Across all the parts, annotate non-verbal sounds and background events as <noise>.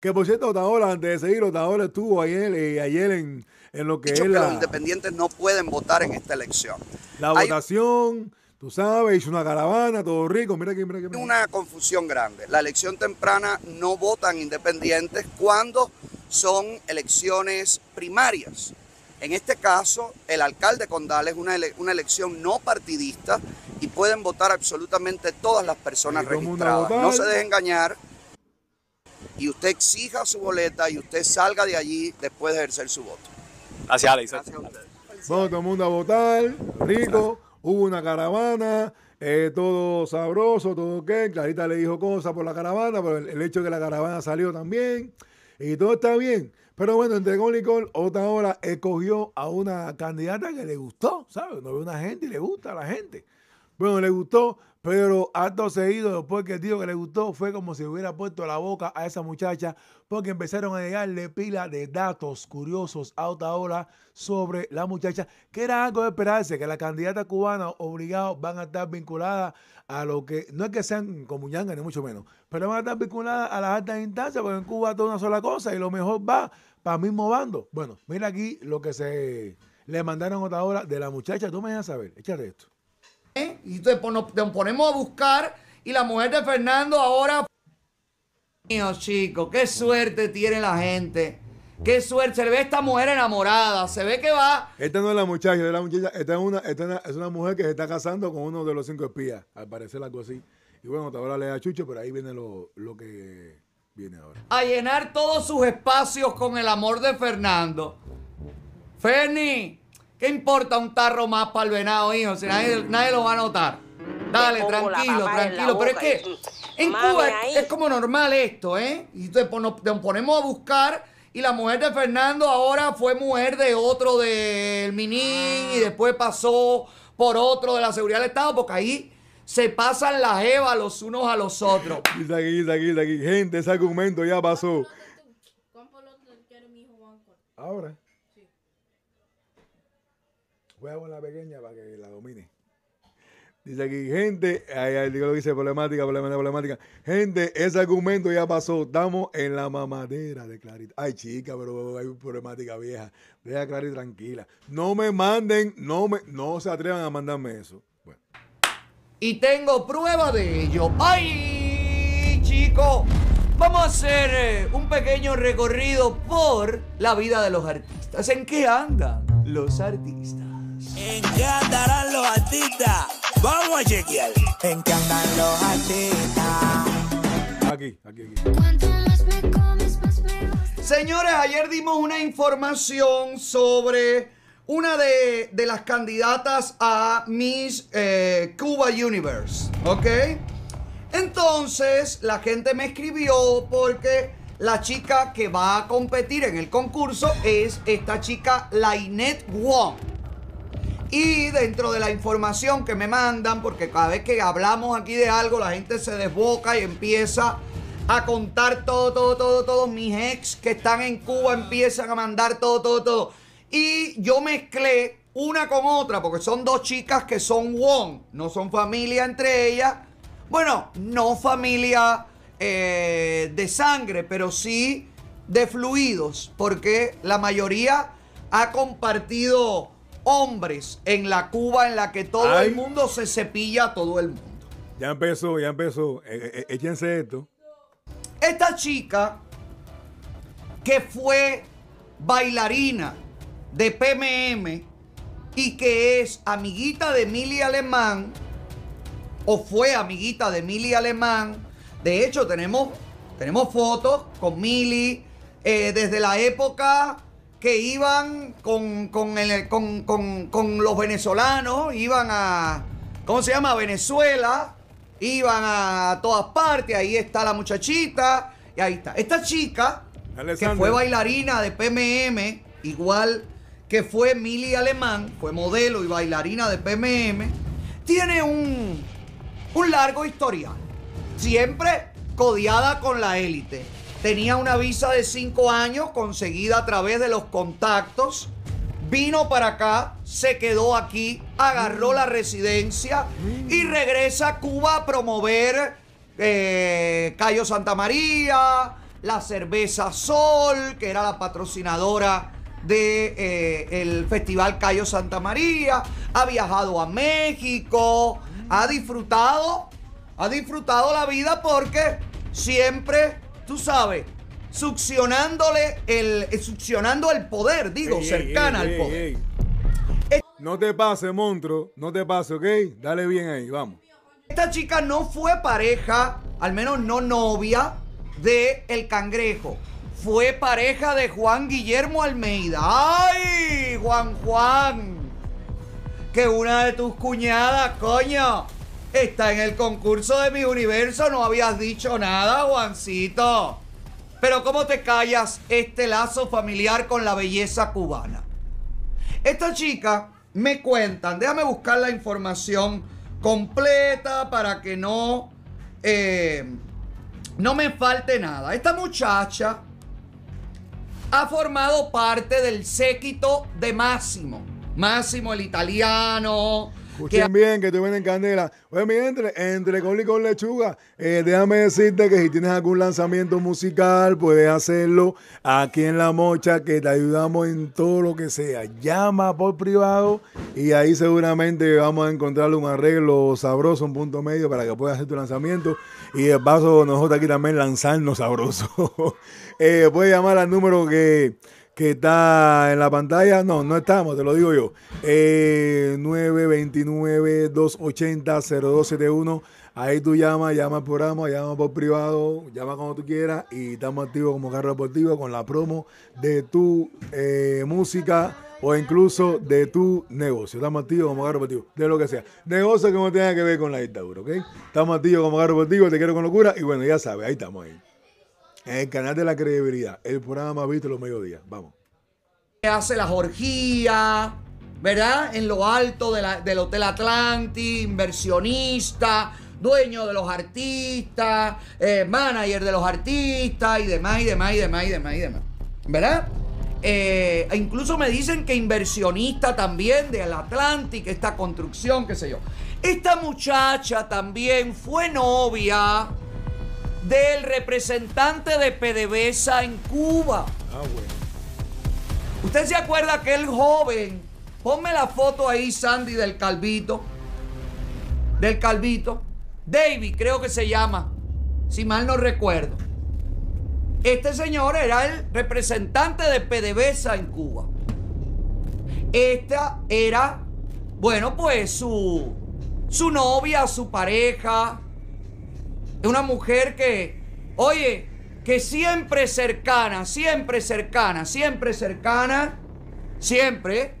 Que por cierto, Otaola, antes de seguir, Otaola estuvo ayer, eh, ayer en, en, lo que Dicho que los independientes no pueden votar en esta elección. La votación, tú sabes, hizo una caravana, todo rico, mira que mira aquí. Mira. Una confusión grande. La elección temprana no votan independientes cuando son elecciones primarias. En este caso, el alcalde condal es una, una elección no partidista y pueden votar absolutamente todas las personas registradas. No se dejen engañar y usted exija su boleta y usted salga de allí después de ejercer su voto. Gracias, Alex. Gracias a usted. todo el mundo a votar, rico, hubo una caravana, eh, todo sabroso, todo qué. Clarita le dijo cosas por la caravana, pero el, hecho de que la caravana salió también, y todo está bien. Pero bueno, entre Nicole, otra hora escogió a una candidata que le gustó, ¿sabes? No ve una gente y le gusta a la gente. Bueno, le gustó, pero acto seguido, después que el que le gustó, fue como si hubiera puesto la boca a esa muchacha, porque empezaron a llegarle pila de datos curiosos a otra hora sobre la muchacha, que era algo de esperarse, que la candidata cubana obligados van a estar vinculadas a lo que, no es que sean como Ñanga, ni mucho menos, pero van a estar vinculadas a las altas instancias, porque en Cuba toda una sola cosa y lo mejor va para el mismo bando. Bueno, mira aquí lo que se le mandaron a otra hora de la muchacha, tú me dejas saber, échale esto. ¿Eh? Y pues, nos, ponemos a buscar y la mujer de Fernando ahora... Mío, chicos qué suerte tiene la gente. Qué suerte, se ve esta mujer enamorada, se ve que va. Esta no es la muchacha, es la esta es una, es, una, mujer que se está casando con uno de los cinco espías, al parecer algo así. Y bueno, ahora le da chucho, pero ahí viene lo, lo que viene ahora. A llenar todos sus espacios con el amor de Fernando. Ferni, ¿Qué importa un tarro más para el venado, hijo? nadie, lo va a notar. Dale, tranquilo, tranquilo. Pero es que en Cuba es como normal esto, ¿eh? Y te, nos, ponemos a buscar y la mujer de Fernando ahora fue mujer de otro del Minin y ah. después pasó por otro de la seguridad del Estado, porque ahí se pasan las evas los unos a los otros. Y aquí, dice aquí, aquí. Gente, ese argumento ya pasó. mi Juan Ahora la pequeña para que la domine. Dice aquí, gente, ahí, digo lo que dice, problemática, problemática, problemática. Gente, ese argumento ya pasó. Estamos en la mamadera de Clarita. Ay, chica, pero hay problemática vieja. vea Clarita tranquila. No me manden, no, me, no se atrevan a mandarme eso. Y tengo prueba de ello. ¡Ay, chico! Vamos a hacer eh, un pequeño recorrido por la vida de los artistas. ¿En qué andan los artistas? ¿En qué andarán los artistas? Vamos a chequear. ¿En qué andan los artistas? Aquí, aquí, aquí. Señores, ayer dimos una información sobre una de, las candidatas a Miss eh, Cuba Universe, ¿ok? Entonces, la gente me escribió porque la chica que va a competir en el concurso es esta chica Lainet Wong. Y dentro de la información que me mandan, porque cada vez que hablamos aquí de algo, la gente se desboca y empieza a contar todo, todo, todo, todo. Mis ex que están en Cuba empiezan a mandar todo, todo, todo. Y yo mezclé una con otra, porque son dos chicas que son Wong, no son familia entre ellas. Bueno, no familia eh, de sangre, pero sí de fluidos, porque la mayoría ha compartido hombres en la Cuba en la que todo el mundo se cepilla todo el mundo. Ya empezó, ya empezó. Eh, eh, eh, échense esto. Esta chica que fue bailarina de PMM y que es amiguita de Mili Alemán, o fue amiguita de Mili Alemán. De hecho, tenemos, tenemos fotos con Mili desde la época que iban con, con, con, los venezolanos, iban a, ¿cómo se llama? Venezuela, iban a todas partes, ahí está la muchachita, y ahí está. Esta chica, que fue bailarina de PMM, igual que fue Mili Alemán, fue modelo y bailarina de PMM, tiene un, un largo historial, siempre codiada con la élite. Tenía una visa de cinco años conseguida a través de los contactos. Vino para acá, se quedó aquí, agarró la residencia y regresa a Cuba a promover eh, Cayo Santa María, la cerveza Sol, que era la patrocinadora del de, eh, el Festival Cayo Santa María, ha viajado a México, ha disfrutado, ha disfrutado la vida porque siempre tú sabes, succionándole el, eh, succionando el poder, digo, cercana al poder. no te pases, monstruo, no te pases, ¿ok? Dale bien ahí, vamos. Esta chica no fue pareja, al menos no novia, de El Cangrejo. Fue pareja de Juan Guillermo Almeida. ¡Ay, Juan Juan! Que una de tus cuñadas, coño Está en el concurso de mi universo, no habías dicho nada, Juancito. Pero ¿cómo te callas este lazo familiar con la belleza cubana? Esta chica me cuentan, déjame buscar la información completa para que no, eh, no me falte nada. Esta muchacha ha formado parte del séquito de Máximo. Máximo el italiano, Escuchen bien, que tú ven en candela. Oye, mi entre, entre col y con lechuga, eh, déjame decirte que si tienes algún lanzamiento musical, puedes hacerlo aquí en La Mocha, que te ayudamos en todo lo que sea. Llama por privado y ahí seguramente vamos a encontrarle un arreglo sabroso, un punto medio para que puedas hacer tu lanzamiento. Y de paso, nosotros aquí también lanzarnos sabroso. <laughs> Eh, puedes llamar al número que que está en la pantalla. No, no estamos, te lo digo yo. 929-280-0271. Eh, ahí tú llamas, llamas por amo llamas por privado, llama como tú quieras y estamos activos como carro deportivo con la promo de tu eh, música o incluso de tu negocio. Estamos activos como carro deportivo, de lo que sea. Negocio que no tenga que ver con la dictadura, ¿ok? Estamos activos como carro deportivo, te quiero con locura y bueno, ya sabes, ahí estamos ahí. En el canal de la credibilidad. El programa más visto los mediodías. Vamos. Hace la jorgía, ¿verdad? En lo alto del Hotel Atlantic inversionista, dueño de los artistas, eh, manager de los artistas y demás, y demás, y demás, y demás, y demás. ¿Verdad? Eh, e incluso me dicen que inversionista también del Atlantic, esta construcción, qué sé yo. Esta muchacha también fue novia del representante de PDVSA en Cuba. Ah, ¿Usted se acuerda aquel joven? Ponme la foto ahí, Sandy, del Calvito. Del Calvito. David, creo que se llama. Si mal no recuerdo. Este señor era el representante de PDVSA en Cuba. Esta era, bueno, pues su, su novia, su pareja, es una mujer que, oye, que siempre cercana, siempre cercana, siempre cercana, siempre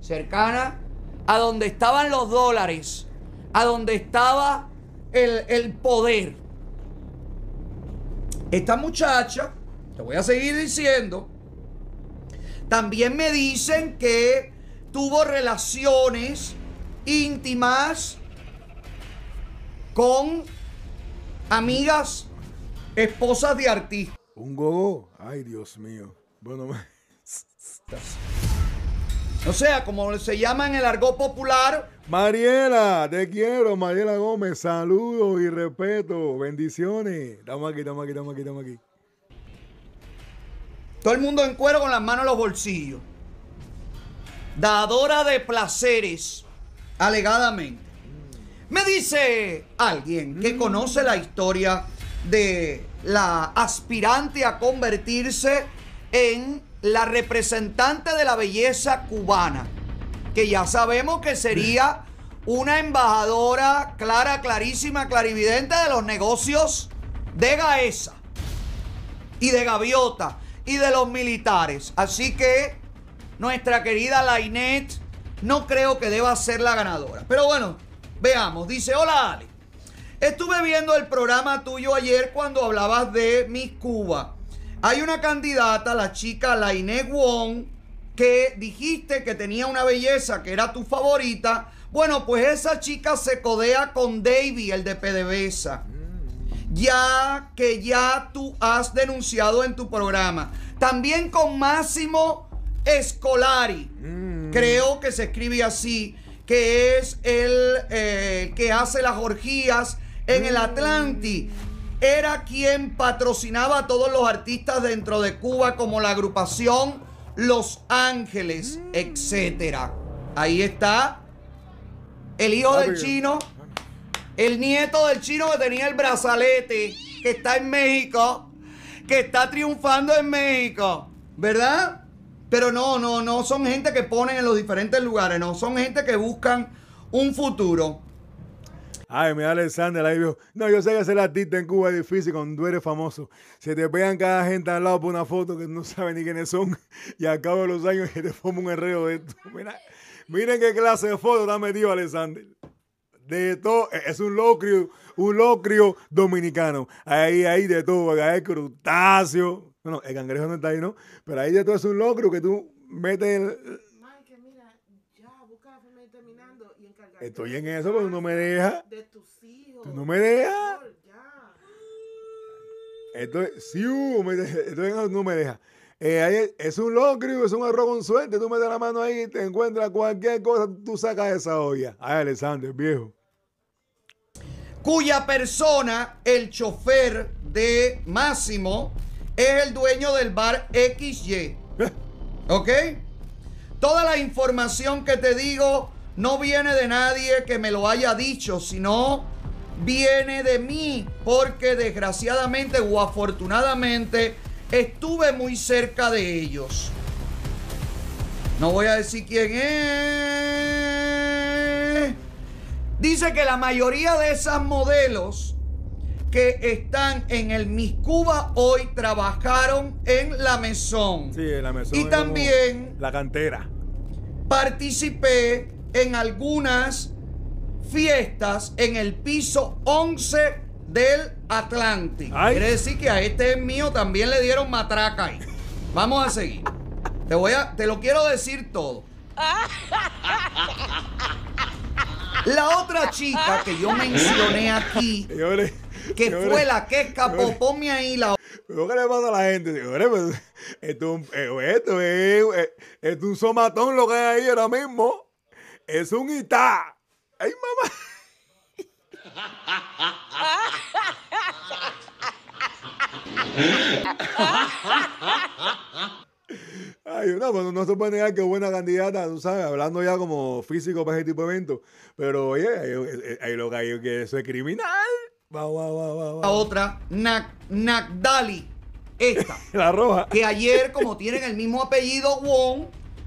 cercana a donde estaban los dólares, a donde estaba el, el poder. Esta muchacha, te voy a seguir diciendo, también me dicen que tuvo relaciones íntimas con Amigas, esposas de artistas. Un gogo. Ay, Dios mío. Bueno, O sea, como se llama en el argot popular. Mariela, te quiero, Mariela Gómez. Saludos y respeto. Bendiciones. Estamos aquí, estamos aquí, estamos aquí, estamos aquí. Todo el mundo en cuero con las manos en los bolsillos. Dadora de placeres, alegadamente. Me dice alguien que mm. conoce la historia de la aspirante a convertirse en la representante de la belleza cubana, que ya sabemos que sería una embajadora clara, clarísima, clarividente de los negocios de Gaesa y de Gaviota y de los militares. Así que nuestra querida Lainet no creo que deba ser la ganadora. Pero bueno, Veamos, dice, hola Ale. Estuve viendo el programa tuyo ayer cuando hablabas de Miss Cuba. Hay una candidata, la chica Laine Wong, que dijiste que tenía una belleza que era tu favorita. Bueno, pues esa chica se codea con Davy, el de PDVSA. Ya que ya tú has denunciado en tu programa. También con Máximo Escolari. Mm. Creo que se escribe así que es el eh, que hace las orgías en el Atlanti. Era quien patrocinaba a todos los artistas dentro de Cuba, como la agrupación Los Ángeles, mm. etc. Ahí está el hijo del chino, el nieto del chino que tenía el brazalete, que está en México, que está triunfando en México, ¿verdad? Pero no, no, no son gente que ponen en los diferentes lugares, no, son gente que buscan un futuro. Ay, mira Alexander, ahí vio. No, yo sé que ser artista en Cuba es difícil cuando tú eres famoso. Se te pegan cada gente al lado por una foto que no saben ni quiénes son. <laughs> Y al cabo de los años que te forma un herrero de esto. miren qué clase de foto está metido Alexander. De todo, e-, es un locrio, un locrio dominicano. Ahí, ahí de todo, hay crustáceo, bueno, el cangrejo no está ahí, ¿no? Pero ahí ya tú es un locro que tú metes el... Mike, mira, ya, busca la forma terminando y encargarte. Estoy en eso, pero no me deja. De tus hijos. no me deja. Esto es, sí, eso, no me deja. Eh, es un locrio, es un arroz con suerte. Tú metes la mano ahí y te encuentras cualquier cosa, tú sacas esa olla. Ay, Alexander, viejo. Cuya persona, el chofer de Máximo, es el dueño del bar XY. <laughs> ¿Ok? Toda la información que te digo no viene de nadie que me lo haya dicho, sino viene de mí, porque desgraciadamente o afortunadamente estuve muy cerca de ellos. No voy a decir quién es. Dice que la mayoría de esas modelos que están en el Miss Cuba hoy trabajaron en la mesón. Sí, en la mesón. Y también... La cantera. Participé en algunas fiestas en el piso 11 del Atlántico. Quiere decir que a este mío también le dieron matraca ahí. Vamos a seguir. Te voy a, te lo quiero decir todo. <laughs> La otra chica que yo mencioné aquí que fue la que escapó. Ponme ahí la. Lo que le pasa a la gente, esto, pues, esto, es, eh, pues, eh, es un somatón lo que hay ahí ahora mismo. Es un itá. ¡Ay, mamá! Ay, no, bueno, pues, no se puede negar que buena candidata, tú sabes, hablando ya como físico para ese tipo de eventos. Pero oye, ahí, eh, lo que hay que eso es criminal. La otra, Nagdali. Esta. <laughs> la roja. Que ayer, como tienen el mismo apellido, Wong,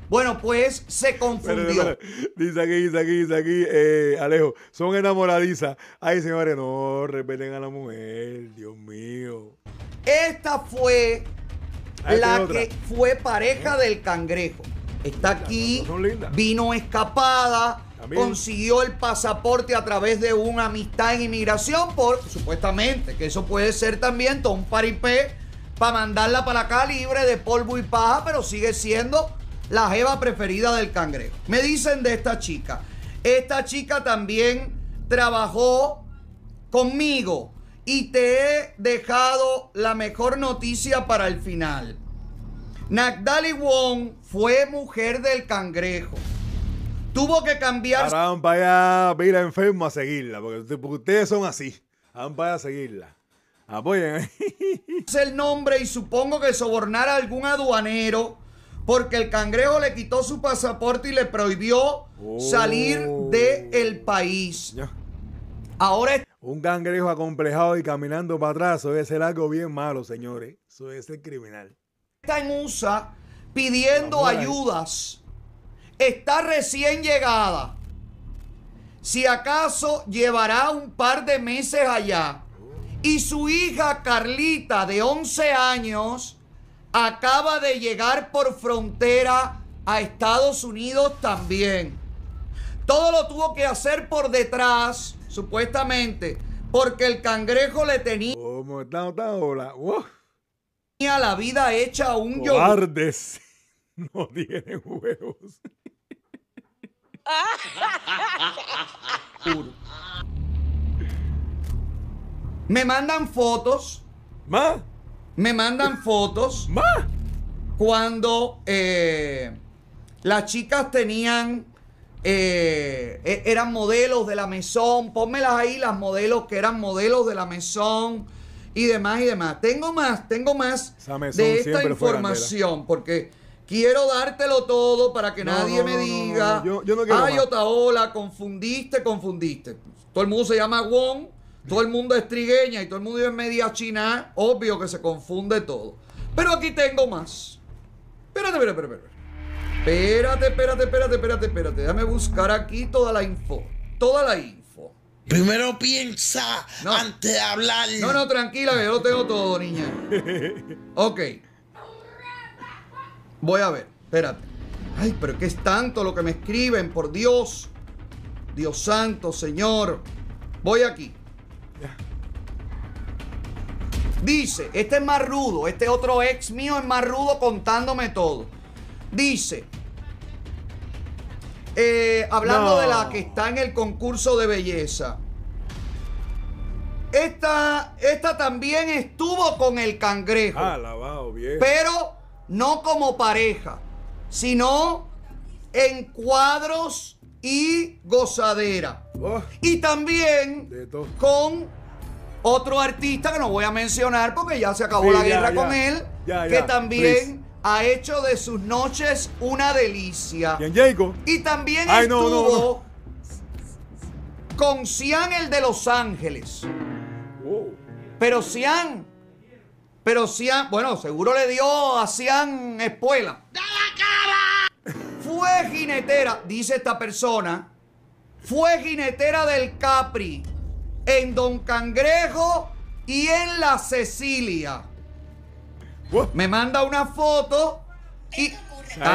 bueno, pues se confundió. dice aquí, dice aquí, dice aquí, eh, Alejo, son enamoradizas. Ay, señores, no, respeten a la mujer, Dios mío. Esta fue ah, la que fue pareja del cangrejo. Está aquí, vino escapada, consiguió el pasaporte a través de una amistad en inmigración, por supuestamente, que eso puede ser también todo paripé para mandarla para acá libre de polvo y paja, pero sigue siendo la jeva preferida del cangrejo. Me dicen de esta chica. Esta chica también trabajó conmigo y te he dejado la mejor noticia para el final. Nagdali Wong fue mujer del cangrejo. Tuvo que cambiar. Ahora van para allá, mira enfermo a seguirla, porque, ustedes son así. Van para allá a seguirla. Apoyen. <laughs> <laughs> el nombre y supongo que sobornar a algún aduanero porque el cangrejo le quitó su pasaporte y le prohibió salir oh. del país. Ahora es... Un cangrejo acomplejado y caminando para atrás, eso debe algo bien malo, señores. Eso debe criminal. Está en USA pidiendo ayudas está recién llegada. Si acaso llevará un par de meses allá. Y su hija Carlita, de 11 años, acaba de llegar por frontera a Estados Unidos también. Todo lo tuvo que hacer por detrás, supuestamente, porque el cangrejo le tenía... ¿Cómo está, la vida hecha a un <laughs> No tiene huevos. Me mandan fotos. ¿ma? Me mandan fotos. Cuando eh, las chicas tenían. Eh, e, eran modelos de la mesón. Pónmelas ahí, las modelos que eran modelos de la mesón. Y demás y demás. Tengo más, tengo más de esta información. Porque Quiero dártelo todo para que nadie me diga, yo, yo ay más. confundiste, confundiste. Todo el mundo se llama Wong, todo el mundo es trigueña y todo el mundo es media china. Obvio que se confunde todo. Pero aquí tengo más. Espérate, espérate, espérate. Espérate, espérate, espérate, espérate, espérate. Déjame buscar aquí toda la info. Toda la info. Primero piensa antes de hablar. No, no, tranquila, yo lo tengo todo, niña. Ok. Voy a ver, espérate. Ay, pero qué es tanto lo que me escriben, por Dios. Dios santo, Señor. Voy aquí. Dice, este es más rudo, este otro ex mío es más rudo contándome todo. Dice, eh, hablando de la que está en el concurso de belleza. Esta, esta también estuvo con el cangrejo. Ah, bien. Pero no como pareja, sino en cuadros y gozadera. Oh. y también con otro artista que no voy a mencionar porque ya se acabó la guerra con él, que también ha hecho de sus noches una delicia. ¿Y, también estuvo con Sian el de Los Ángeles. Oh. Pero Sian... Pero bueno, seguro le dio a Cian espuela. ¡De la cara! Fue jinetera, dice esta persona, fue jinetera del Capri en Don Cangrejo y en la Cecilia. Me manda una foto y...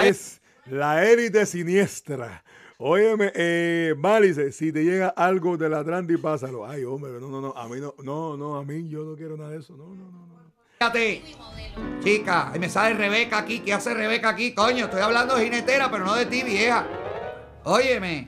es la élite siniestra. Óyeme, eh, si te llega algo de la trandy pásalo. Ay, hombre, no, no, no, a mí no, no, no, a mí yo no quiero nada de eso. no, no. no. Chica, y me sale Rebeca aquí. ¿Qué hace Rebeca aquí? Coño, estoy hablando de jinetera, pero no de ti, vieja. Óyeme.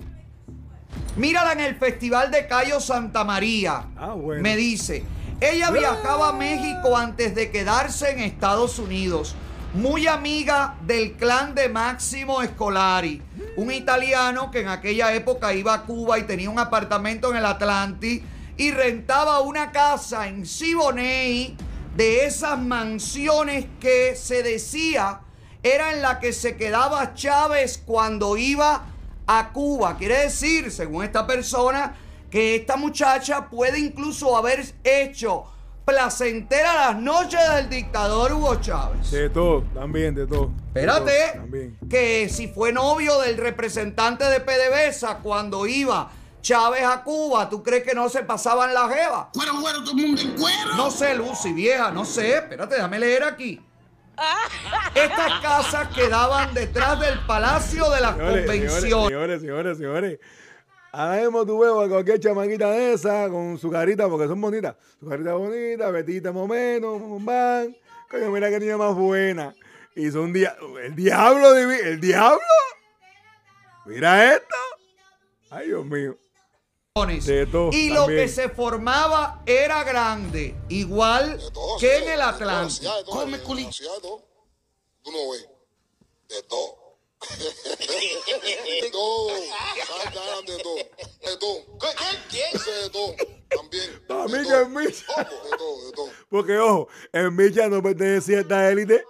Mírala en el Festival de Cayo Santa María. Ah, me dice. Ella viajaba a México antes de quedarse en Estados Unidos. Muy amiga del clan de Máximo Escolari, un italiano que en aquella época iba a Cuba y tenía un apartamento en el Atlantic y rentaba una casa en Siboney de esas mansiones que se decía era en la que se quedaba Chávez cuando iba a Cuba. Quiere decir, según esta persona, que esta muchacha puede incluso haber hecho placentera las noches del dictador Hugo Chávez. De todo, también, de todo. Espérate, que si fue novio del representante de PDVSA cuando iba Chávez a Cuba, ¿tú crees que no se pasaban la jeva? Cuero, cuero, todo el mundo en cuero. No sé, Lucy, vieja, no sé. Espérate, déjame leer aquí. <laughs> Estas casas quedaban detrás del Palacio de las Convenciones. Señores, señores, señores. Hagamos tu huevo a cualquier chamaquita de esa con su carita, porque son bonitas. Su carita bonita, Betita más o menos, van. Coño, mira qué niña más buena. Y son día, el diablo, el diablo. Mira esto. Ay, Dios mío y lo que se formaba era grande, igual que en el Atlántico. Tú no ves. De todo. <laughs> de todo. de todo. De De Porque, ojo, en Milla no pertenece a esta élite,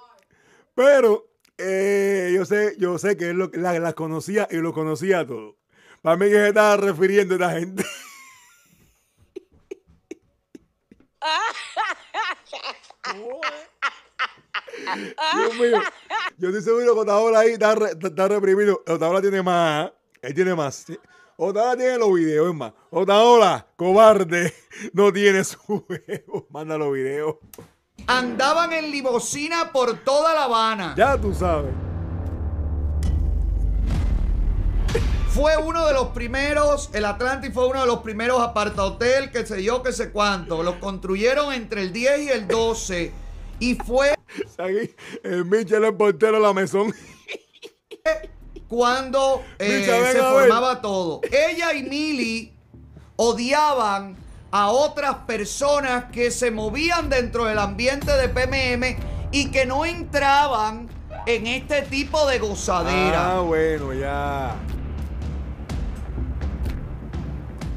pero eh, yo, sé, yo sé que él las la conocía y lo conocía todo. Para mí qué se está refiriendo esta gente. Dios mío. Yo estoy seguro que Otaola ahí está, reprimido. Otaola tiene más. ¿eh? Él tiene más. Otaola tiene los videos, es más. Otaola, cobarde, <laughs> no tiene su Manda los videos. Andaban en limosina por toda La Habana. Ya tú sabes. Fue uno de los primeros, el Atlantic fue uno de los primeros aparta hotel, que se yo, que sé cuánto. Los construyeron entre el 10 y el 12. Y fue. El eh, Michel el portero la mesón. Cuando eh, se formaba todo. Ella y Mili odiaban a otras personas que se movían dentro del ambiente de PMM y que no entraban en este tipo de gozadera. Ah, bueno, ya.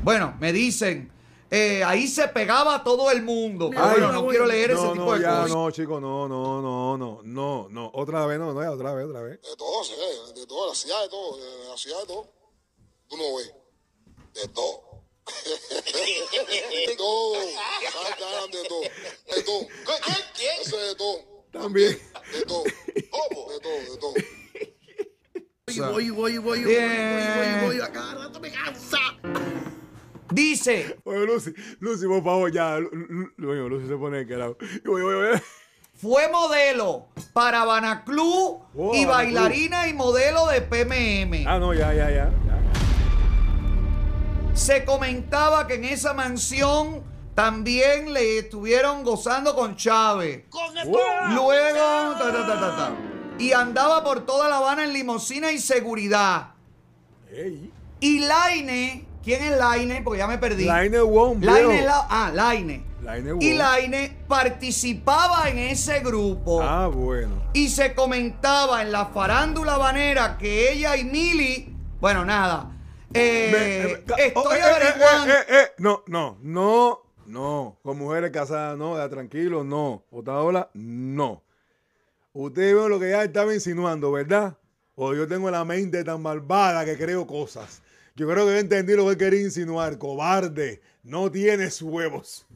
Bueno, me dicen, ahí se pegaba todo el mundo. no, quiero leer ese tipo de ya, cosas. No, chico, no, no, no, no, no, no. Otra vez, no, no, ya, otra vez, otra vez. De todo, ve, de todo, la ciudad de todo, de la ciudad de todo. Tú no ves, de todo. de todo, de todo, de todo. ¿Qué? de todo. También. De todo, ¿Cómo? de todo, de todo. Voy, voy, voy, voy, voy, voy, voy, voy, voy, voy, Dice. Oye, Lucy, Lucy, por favor, ya. Lucy se pone Fue modelo para Banaclub oh, y bailarina y modelo de PMM. Ah, no, ya, ya, ya, Se comentaba que en esa mansión también le estuvieron gozando con Chávez. Con oh. Luego, Y andaba por toda La Habana en limosina y seguridad. Y Laine ¿Quién es Laine? Porque ya me perdí. Laine Wong. Laine ah, Laine. Laine Wong. Y Laine participaba en ese grupo. Ah, bueno. Y se comentaba en la farándula banera que ella y Mili. Bueno, nada. estoy averiguando. no, no, no. No, con mujeres casadas, no, ya tranquilo, no. ola, no. Ustedes ven lo que ya estaba insinuando, ¿verdad? O yo tengo la mente tan malvada que creo cosas. Yo creo que yo entendí lo que quería insinuar. Cobarde, no tienes huevos.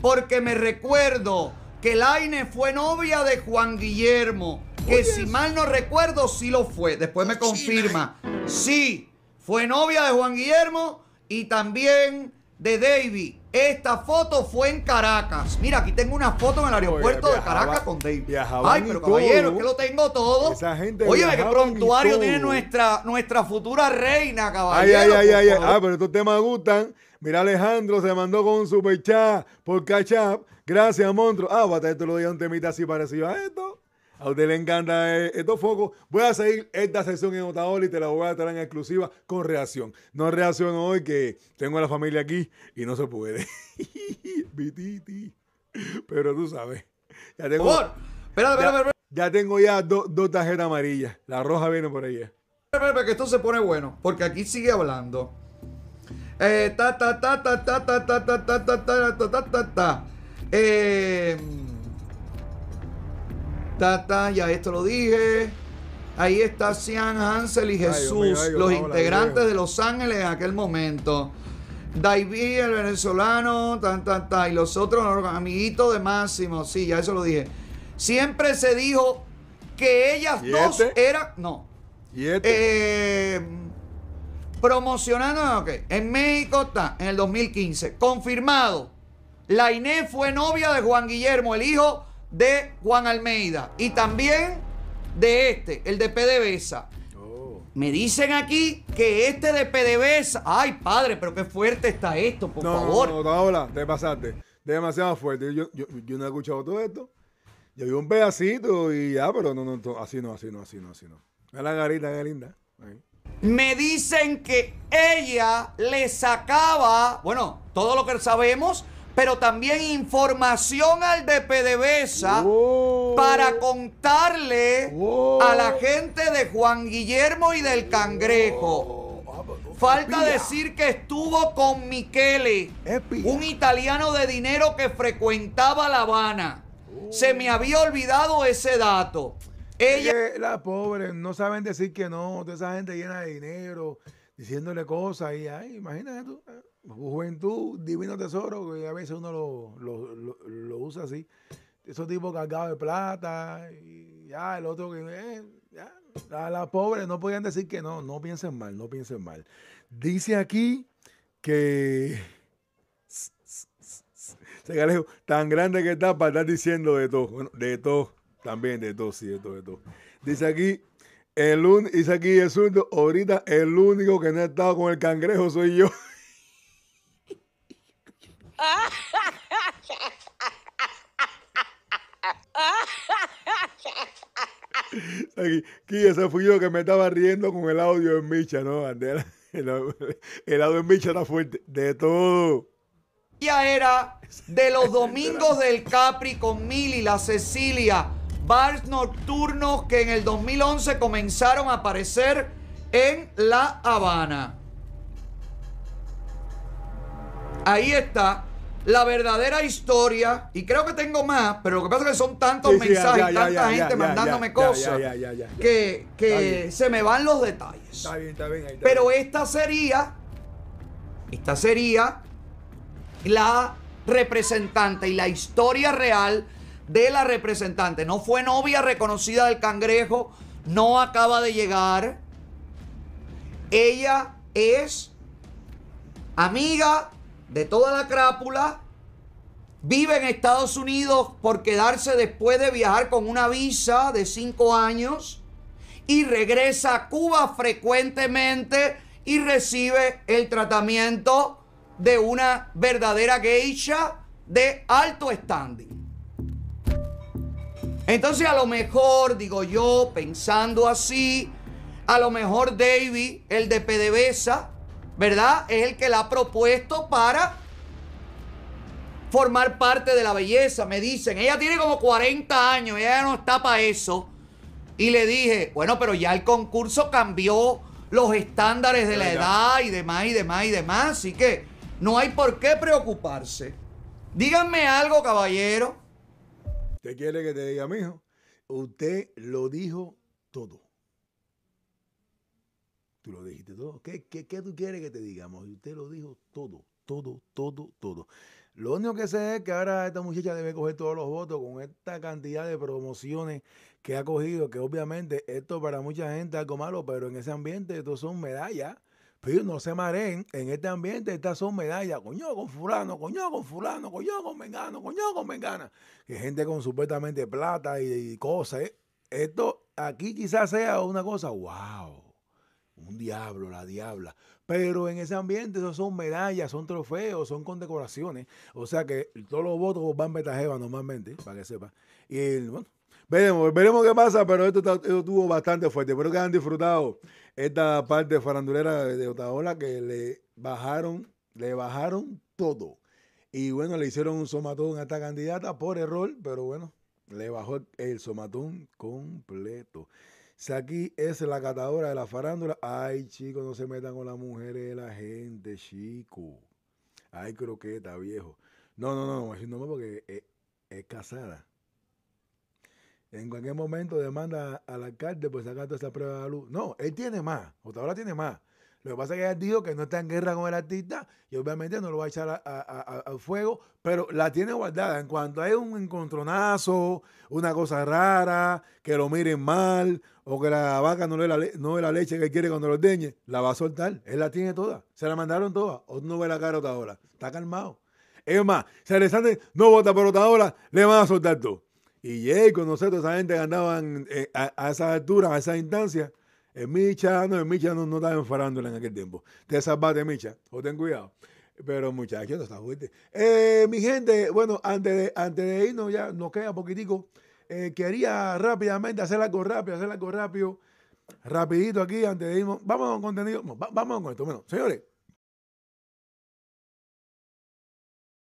Porque me recuerdo que Laine fue novia de Juan Guillermo. Que si mal no recuerdo, sí lo fue. Después me confirma. Sí, fue novia de Juan Guillermo y también de David. Esta foto fue en Caracas. Mira, aquí tengo una foto en el aeropuerto de Caracas con David. Ay, pero caballero, que lo tengo todo. Esa gente Oye, qué prontuario tiene nuestra, nuestra futura reina, caballero. Ay, ay, ay, ay, Ah, pero estos temas gustan. Mira, Alejandro se mandó con un super chat por Cachap. Gracias, monstruo. Ah, bata, esto lo dio un temita así parecido a esto. A usted le encanta estos focos. Voy a seguir esta sesión en Otaola y te la voy a traer en exclusiva con reacción. No reacción hoy que tengo a la familia aquí y no se puede. Pero tú sabes. Ya tengo. Ya tengo ya dos tarjetas amarillas. La roja viene por ahí. Espera, que esto se pone bueno. Porque aquí sigue hablando. ta, ta, ta, ta, ta, ta, ta, ta, ta, ta, ta, ta, ta. Eh ya esto lo dije. Ahí está Sean Hansel y Jesús, los integrantes de Los Ángeles en aquel momento. David, el venezolano, tan, tan, y los otros amiguitos de Máximo. Sí, ya eso lo dije. Siempre se dijo que ellas dos este? eran. No. ¿Y este? eh, promocionando, ok. En México está, en el 2015. Confirmado. La Inés fue novia de Juan Guillermo, el hijo de Juan Almeida y también de este, el de PDVSA. Oh. Me dicen aquí que este de PDVSA. Ay, padre, pero qué fuerte está esto, por favor. No, no, te pasaste. Demasiado fuerte. Yo, yo, no he escuchado todo esto. Yo vi un pedacito y ya, pero no, no, así no, así no, así no, así no. Mira la garita, qué linda. Me dicen que ella le sacaba, bueno, todo lo que sabemos, pero también información al de PDVSA para contarle a la gente de Juan Guillermo y del Cangrejo. Falta decir que estuvo con Michele, un italiano de dinero que frecuentaba La Habana. Oh. Se me había olvidado ese dato. Ella... La pobre, no saben decir que no, toda esa gente llena de dinero, diciéndole cosas y, ay, imagínate tú. Juventud, divino tesoro, que a veces uno lo, usa así. Esos tipos cargados de plata, y ya, el otro que. Eh, a las pobres no podían decir que no, no piensen mal, no piensen mal. Dice aquí que. <laughs> Se tan grande que está para estar diciendo de todo, de todo, también de todo, sí, de todo, de todo. Dice aquí, el un, dice aquí el ahorita el único que no ha estado con el cangrejo soy yo. <laughs> Qué ese fue yo que me estaba riendo con el audio en Micha, ¿no, <laughs> El, audio en Micha era fuerte. De todo. Ya era de <laughs> los domingos del Capri con Mili, la Cecilia, bars nocturnos que en el 2011 comenzaron a aparecer en La Habana. Ahí está la verdadera historia, y creo que tengo más, pero lo que pasa es que son tantos mensajes, tanta gente mandándome cosas, que, se me van los detalles. pero esta sería, esta sería la representante y la historia real de la representante. No fue novia reconocida del cangrejo, no acaba de llegar. Ella es amiga de toda la crápula, vive en Estados Unidos por quedarse después de viajar con una visa de cinco años y regresa a Cuba frecuentemente y recibe el tratamiento de una verdadera geisha de alto standing. Entonces a lo mejor, digo yo, pensando así, a lo mejor David, el de PDVSA, ¿verdad? Es el que la ha propuesto para formar parte de la belleza. Me dicen, ella tiene como 40 años, ella no está para eso. Y le dije, bueno, pero ya el concurso cambió los estándares de la edad y demás y demás y demás. Así que no hay por qué preocuparse. Díganme algo, caballero. ¿Te quiere que te diga, mijo? Usted lo dijo todo. Tú lo dijiste todo. ¿Qué, tú quieres que te digamos? Y usted lo dijo todo, todo, todo, todo. Lo único que sé es que ahora esta muchacha debe coger todos los votos con esta cantidad de promociones que ha cogido, que obviamente esto para mucha gente es algo malo, pero en ese ambiente estos son medallas. Pero no se mareen, en este ambiente estas son medallas, coño con fulano, coño con fulano, coño con vengano, coño con vengana. Que gente con supuestamente plata y, cosas. ¿eh? Esto aquí quizás sea una cosa, wow un diablo, la diabla. Pero en ese ambiente, eso son medallas, son trofeos, son condecoraciones. O sea que todos los votos van betajeva normalmente, para que sepa. Y bueno, veremos, veremos qué pasa, pero esto, estuvo bastante fuerte. Espero que hayan disfrutado esta parte farandulera de Otaola que le bajaron, le bajaron todo. Y bueno, le hicieron un somatón a esta candidata por error, pero bueno, le bajó el somatón completo. Si aquí es la catadora de la farándula, ay, chicos, no se metan con las mujeres de la gente, chico. Ay, croqueta, viejo. No, no, no, no, porque e, es, casada. En cualquier momento demanda al alcalde por sacar toda esa prueba de la luz. No, él tiene más. Hasta tiene más. Lo que pasa es que ella dijo que no está en guerra con el artista y obviamente no lo va a echar al fuego, pero la tiene guardada. En cuanto hay un encontronazo, una cosa rara, que lo miren mal o que la vaca no ve la, no la leche que quiere cuando lo deñe, la va a soltar. Él la tiene toda. Se la mandaron toda. O no ve la cara otra hora. Está calmado. Es más, si Alexander no vota por otra hora, le van a soltar todo. Y con nosotros, esa gente que andaban eh, a, a esas alturas, a esas instancias el Micha, no, el Micha no, no estaba en en aquel tiempo. Te salvaste, Micha, o ten cuidado. Pero muchachos, no está fuerte. Eh, mi gente, bueno, antes de, antes de irnos ya, nos queda poquitico. Eh, quería rápidamente hacer algo rápido, hacer algo rápido. Rapidito aquí, antes de irnos. Vamos con contenido. vamos con esto. Bueno, señores,